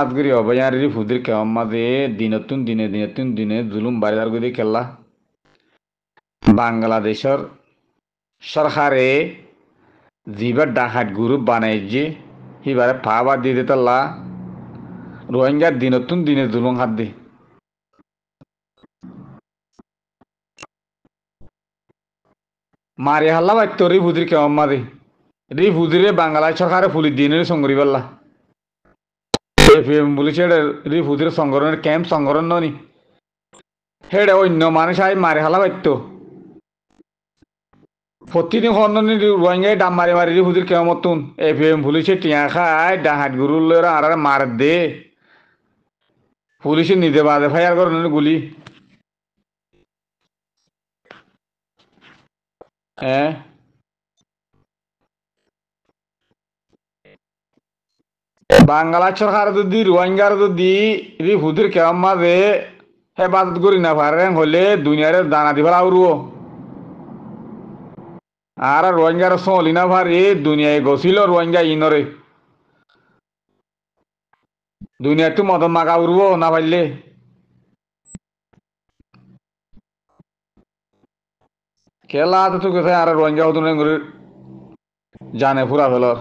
আজগরি of ইয়ারি ফুদির কেমাদে দিনতুন দিনে দিনতুন দিনে জুলুম বাড়িদার গুদি খেলা বাংলাদেশের সরকারে যেবার ডাহাত গ্রুপ বানাইছে সিবারে ফাবা দিয়ে দিতলা রোহিঙ্গার দিনতুন দিনে জুলুম হাত দি মারি হাল্লা বাক্য রি ফুদির কেমাদে রি ফুদিরে বাংলা সরকারে ফুলি দিনের সঙ্গরি পাল্লা পুলিশের রিফুজির সংগঠনের ক্যাম্প সংগঠন ননি হেডে অন্য মানুষ আই মারে হালা পাইতো প্রতিদিন খন্ডনি রোহিঙ্গায় ডাম মারি মারি রিফুজির কেমন মতন এফএম পুলিশে টিয়া খায় ডাহাত গুরু লইরা আর মার দে পুলিশে নিজে বাজে ফায়ার করেন গুলি হ্যাঁ বাংলার সরকার যদি রোহিঙ্গার যদি যদি হুদির কেমন মাঝে হেফাজত করি না পারেন হলে দুনিয়ারে দানা দিবা আউরুও আর রোহিঙ্গার সলি না পারে দুনিয়ায় গছিল রোহিঙ্গা ইনরে তো মদন মাগা উড়বো না পারলে খেলা তো কোথায় আর রোহিঙ্গা হতো জানে পুরা ফেলার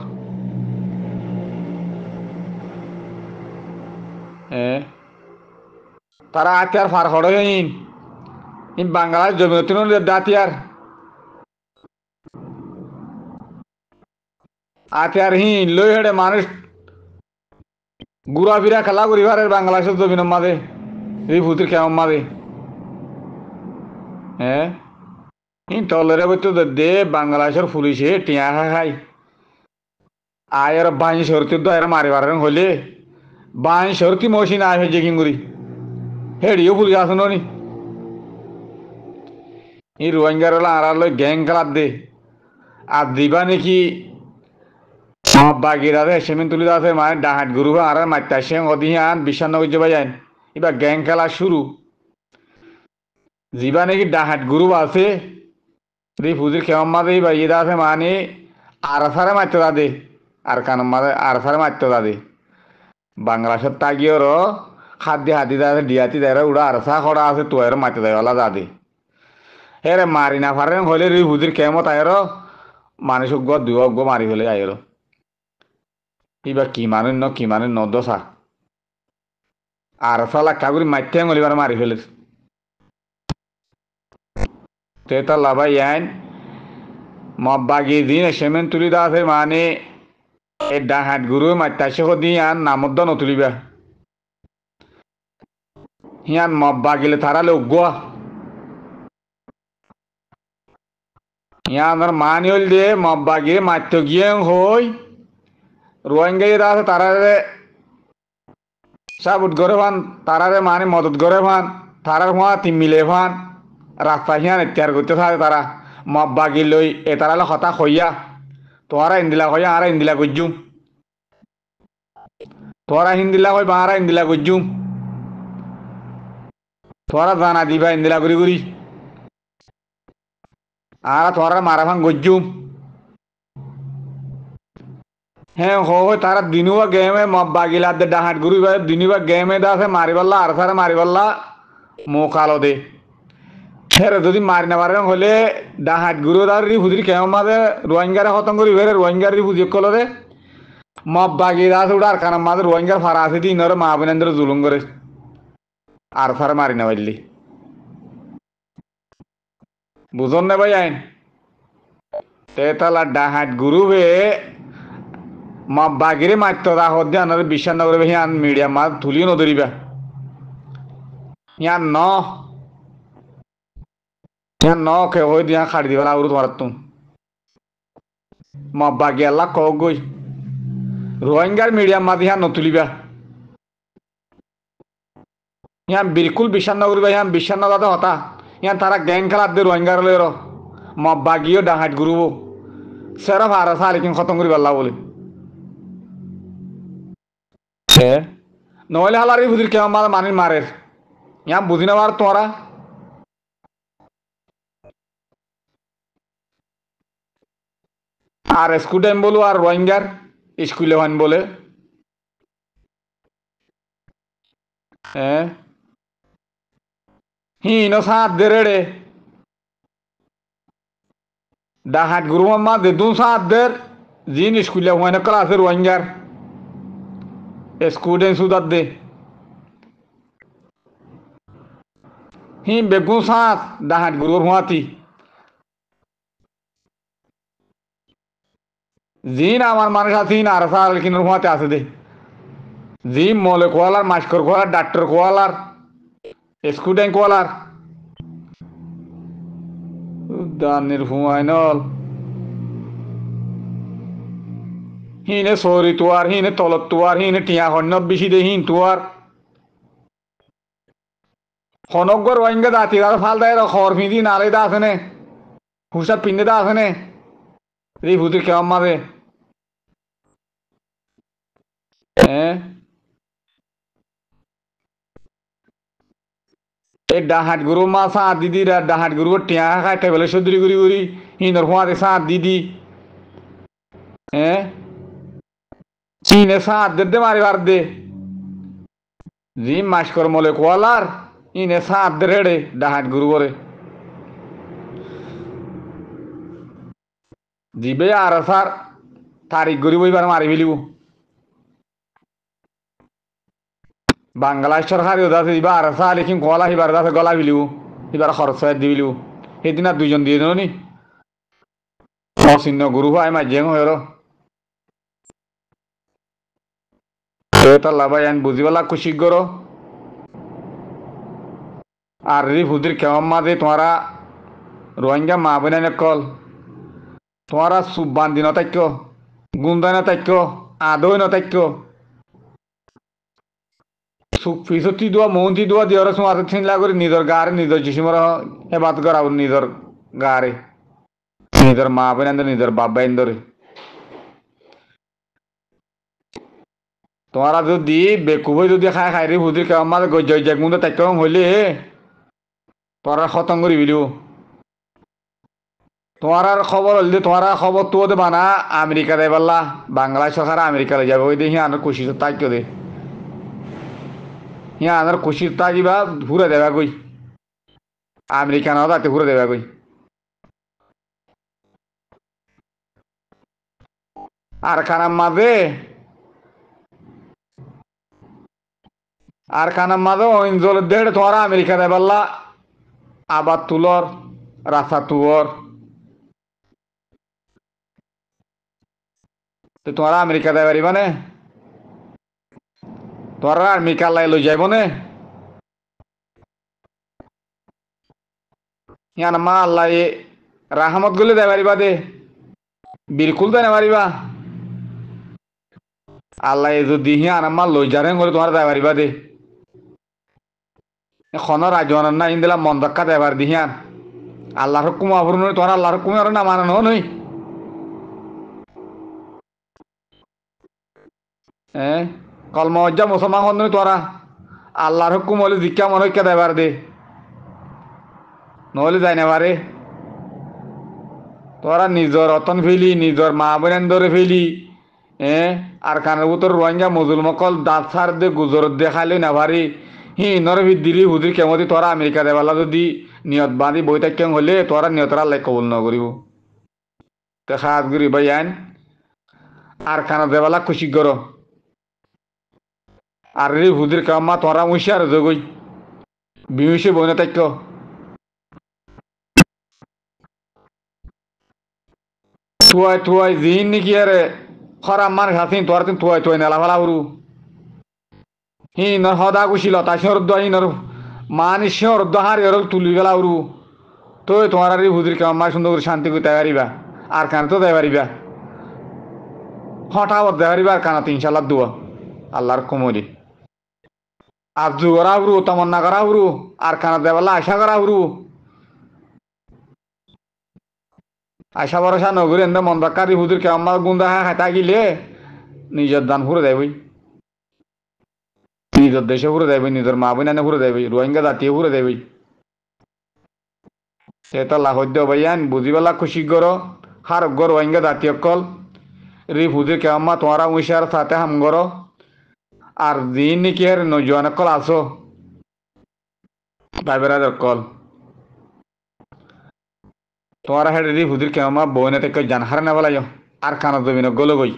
তারা আতিয়ার ফার হড়ইন ইন বাংলার জমিনতিন দাতিয়ার আতিয়ার হিন লই হেড়ে মানুষ গুড়া ঘুরাফিরা খেলা করিবার বাংলাদেশের জমিনের মাঝে এই ভূতির খেয়ার মাঝে হ্যাঁ টলরে বলতো দে বাংলাদেশের পুলিশে টিয়া খাই আয়ের বাহিনী সরতে দয়ের মারিবার হলে bayan shorki moshi na fe jigin guri heri yo bulga নি ই রোহিঙ্গার আড়ালো গ্যাং খেলার দে আর দিবা নাকি আমার বাগিরা রে সেমিন তুলি দাসে মানে ডাহাট গুরু আর মাত্তা সে অধিহান বিশ্বাসনগর যাবা যায় এবার গ্যাং খেলা শুরু জিবা নাকি ডাহাট গুরু আছে রে ফুজির খেমন মাঝে বা ইয়ে দাসে মানে আর সারে মারতে দাদে আর কানম মারে আর সারে মারতে দাদে বাংলাদেশের তাগিয়র খাদ্য হাতি দাঁড়ে ডিয়াতি দাঁড়ে উড়া আরসা খড়া আছে তোয়ের মাতি দাঁড়ালা দাদি হেরে মারি না ফারেন হলে রুই হুজির কেমত আয়ের মানুষ গ দুই অজ্ঞ মারি হলে আয়ের ইবা কি মানুষ ন কি মানুষ ন দশা আরসা লাক্ষা করে মাইতে গলিবার মারি ফেলে তেতা লাভাই আইন মব্বাগি দিন সেমেন তুলি আছে মানে এ হাত গুরু মাত্তাসে সদি ইয়ান নামদ্দ নতুলিবা ইয়ান মব্বা গেলে তারালে উগুয়া ইয়ানোর মানি হল দিয়ে মব্বা গিয়ে মাত্য গিয়ে হই রোহিঙ্গাই আছে তারারে সাবুট করে ভান তারারে মানে মদত করে ভান তারার হোয়া তিম মিলে ভান রাস্তা হিয়ান এতিয়ার করতে থাকে তারা মব্বা গিয়ে লই এ তারালে হতা হইয়া তোরা ইন্দিলা কই আর ইন্দিলা কইজু তোরা হিন্দিলা কই বা আর কইজুম কইজু তোরা জানা দিবা ইন্দিলা করি করি আর তোরা মারা ভাঙ গজ্জু হ্যাঁ হো হো তারা দিনুয়া গেমে মব বাগিলা দে ডাহাট গুরু দিনুয়া গেমে দাসে মারিবাল্লা আর সারে মারিবাল্লা মুখ আলো দে হেরে যদি মারি না মারে হলে ডাহাত গুরু আর রিফুজির কেমন মাঝে রোহিঙ্গারে হতঙ্গ রিভেরে রোহিঙ্গার রিফুজি কলরে মব বাগি দাস উড়ার কারণ মাঝে রোহিঙ্গার ফারা আছে দিন ওরা মহাবিনেন্দ্র জুলুম করে আর ফারা মারি না পারলি বুঝন না ভাই আইন তেতালা ডাহাত গুরু বে মব বাগিরে মারতো দাহ দিয়ে আনার বিশ্বাস নগরে হিয়ান মিডিয়া মাছ ধুলিও নদরিবা ইয়ান ন यहाँ नौ के हो यहाँ खाड़ी दीवाना और तुम्हारा तुम मब्बा गेला कह गई রোহিঙ্গার মিডিয়া মাঝে ইহা নতুলিবা ইহান বিলকুল বিশ্বাস নগরিবা ইহান বিশ্বাস নদাতে হতা ইহান তারা গ্যাং খেলার দিয়ে রোহিঙ্গার লই র মব্বা গিয়েও ডাহাট গুরুব সেরা ভাড়া সার কিন খতম করি পারলা বলে সে নহলে হালারি বুঝির কেমন মারে মানির মারের ইয়া বুঝি না তোমারা আর স্কুডেন বলো আর রোহিঙ্গার স্কুলে হন বলে হ্যাঁ হি ইনো দেরেড়ে ডাহাট গুরু মা দে দু সাত দের জিন স্কুলে হয় না ক্লাসের রোহিঙ্গার স্কুডেন সুদার দে হি বেগুন সাত ডাহাট গুরুর হাতি জিন আমার মানুষ আছেন আর সার কিনুর ঘুমাতে আছে দে জি মলে কোয়ালার মাস্কর কোয়ালার ডাক্তার কোয়ালার স্কুডেন কোয়ালার দানের ঘুমায় নল হিনে সরি তোয়ার হিনে তলত তোয়ার হিনে টিয়া হন্য বেশি দে হিন তুয়ার হনগ্য রোহিঙ্গা দাতি ফাল দায় খর ফিঁদি নালে দা আসেনে হুসাব পিন্দে দা আছে আসেনে Rifu Türkiye amma be. He? এই ডাহাত গরু মা সাঁত দিদি ডাহাত গরু টিয়া খাইতে বেলে সদরি গুড়ি গুড়ি ইন্দর হোঁয়াতে সাঁত দিদি হ্যাঁ চীনে সাঁত দে মারি বার দে জি মাস মলে কোয়ালার ইনে সাঁত রেড়ে ডাহাত গরু বরে দিবে আর স্যার তারিখ গরিব এবার মারি ফেলিব বাংলা সরকার দাস দিবা আর সা লিখিম গলা সিবার দাসে গলা ফেলিব সিবার খরচ দি ফেলিব আর দুইজন দিয়ে দিল নি চিহ্ন গুরু হয় মাঝে হয় তার লাভাই আইন বুঝিবালা খুশি গর আর রি ভুদির কেমন মাঝে তোমারা রোহিঙ্গা মা বোনাই কল তোমারা চুপ বান্ধি নতাক্য গুন্দাই নতাক্য আদৈ নতাক্য পিছতি দোয়া মহন্তি দোয়া দিয়র সুমাতে ছিনলা করে নিজর গাঁরে নিজর যিশুমর হেবাত করাব নিজর গাঁরে নিজর মা বাইন্দর নিজর বাপ বাইন্দরে তোমারা যদি বেকুবে যদি খাই খাই রে হুদির কেমন মাঝে গজ্জ গজ্জাক মুন্দে তাই কেমন হইলে তোরা খতম করি বিলিও তোমার আর খবর হল তোমার খবর তো দেবা না আমেরিকা দেয় বললা বাংলা সরকার আমেরিকা লে যাবে ওই দিয়ে হিয়ানোর খুশি তো তাই কেউ দে হিয়ানোর খুশি তাকিবা ঘুরে দেবা কই আমেরিকা না তাতে ঘুরে দেবা কই আর কানাম মাঝে আর কানাম মাঝে ওই জলের দেড় তোমার আমেরিকা দেয় বললা আবার তুলর রাস্তা তুয়র তোমার আমেরিকা দেয় পারিবা নে তোমার আর্মি লাই লই যাইব নে ইয়ান মা আল্লাহ রাহমত গুলি দেয় পারিবা দে বিলকুল দেয় পারিবা আল্লাহ যদি হিয়ান মা লই যা করে তোমার দেয় পারিবা দে এখন রাজওয়ান না ইন্দিলা মন দক্কা দেবার দিহিয়ান আল্লাহর কুমা ভরুন তোমার আল্লাহর কুমার না মানানো নই হ্যাঁ কলমা অজ্জা মুসলমান হন তোরা আল্লাহর হুকুম হলে জিজ্ঞা মনে হইকা দেবার দে নহলে যাই না পারে তোরা নিজের রতন ফেলি নিজের মা বোনেন ধরে ফেলি হ্যাঁ আর কানের ভিতর রোহিঙ্গা মজুলমকল দাঁত সার দে গুজর দে খাইলে না ভারি হি নরভি দিলি হুদির কেমতি তোরা আমেরিকা দেবালা যদি নিয়ত বাঁধি বই থাকেন হলে তোরা নিয়তরা লাই কবুল নকরিব তে খাস গুরি ভাই আইন আর খানা দেবালা খুশি করো আর রে হুদির কাম্মা তোরা মুইসে আর জগই বিমিষে বনে তাক্য তুয়াই তুয়াই জিন নাকি আরে খরা মার হাসিন তোর তিন তুয়াই তুয়াই নালা ভালা উরু হি নর হদা গুছিল তা সর দই নর মানি সর দহার এর তুলি গলা উরু তো তোমার আর কাম মা সুন্দর শান্তি করে তাই পারিবা আর কান তো দেয় পারিবা হঠাৎ দেয় পারিবা আর কানাতে ইনশাল্লাহ দুয়া আল্লাহর কমলি আবজু করা হরু তমন্না করা হরু আর খানা দেবালা আশা করা হরু আশা ভরসা নগরী এনে মন রাখি হুজুর কে আমার গুন্দা হ্যাঁ হাতা গিলে নিজের দান ফুরে দেবই নিজের দেশে ফুরে দেবই নিজের মা বোন ফুরে দেবই রোহিঙ্গা জাতীয় ফুরে দেবই তো লাহদ্য ভাইয়ান বুঝিবেলা খুশি গর হার গর রোহিঙ্গা জাতীয় কল রি হুজুর কে আম্মা তোমারা উইশার সাথে হাম গরো আর দিন নাকি আর নজওয়ান কল আসো ভাই কল তোমার হেডি হুদির কেমা বইনে থেকে জানহার না বলাই আর কানা জমিন গল গই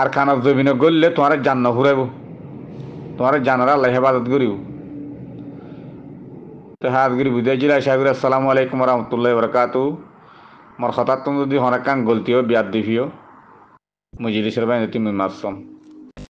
আর কানা জমিন গললে তোমার জান্ন হুরাইব তোমার জানার আল্লাহ হেফাজত করিব তো হাজগিরি বুঝে জিলা সাহেব আসসালামু আলাইকুম রহমতুল্লাহ বরকাত মর হঠাৎ তুমি যদি হনাকান গলতিও বিয়াদ দিবিও মুজিলিসের বাইন তুমি মাসম